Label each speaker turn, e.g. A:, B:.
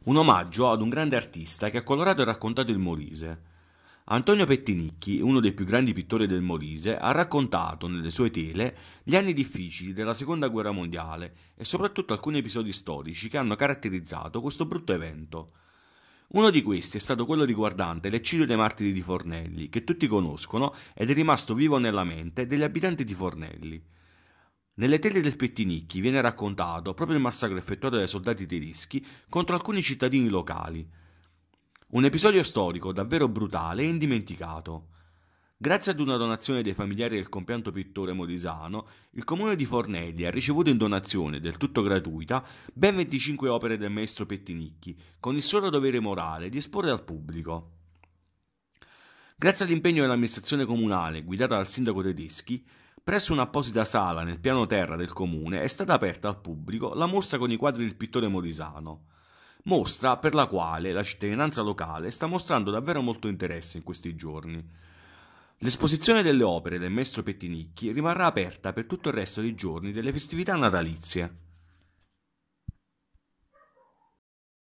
A: Un omaggio ad un grande artista che ha colorato e raccontato il Molise. Antonio Pettinicchi, uno dei più grandi pittori del Molise, ha raccontato nelle sue tele gli anni difficili della Seconda Guerra Mondiale e soprattutto alcuni episodi storici che hanno caratterizzato questo brutto evento. Uno di questi è stato quello riguardante l'eccidio dei martiri di Fornelli, che tutti conoscono ed è rimasto vivo nella mente degli abitanti di Fornelli. Nelle tele del Pettinicchi viene raccontato proprio il massacro effettuato dai soldati tedeschi contro alcuni cittadini locali. Un episodio storico davvero brutale e indimenticato. Grazie ad una donazione dei familiari del compianto pittore modisano, il comune di Fornelli ha ricevuto in donazione, del tutto gratuita, ben 25 opere del maestro Pettinicchi, con il solo dovere morale di esporre al pubblico. Grazie all'impegno dell'amministrazione comunale, guidata dal sindaco tedeschi, Presso un'apposita sala nel piano terra del comune è stata aperta al pubblico la mostra con i quadri del pittore morisano. Mostra per la quale la cittadinanza locale sta mostrando davvero molto interesse in questi giorni. L'esposizione delle opere del maestro Pettinicchi rimarrà aperta per tutto il resto dei giorni delle festività natalizie.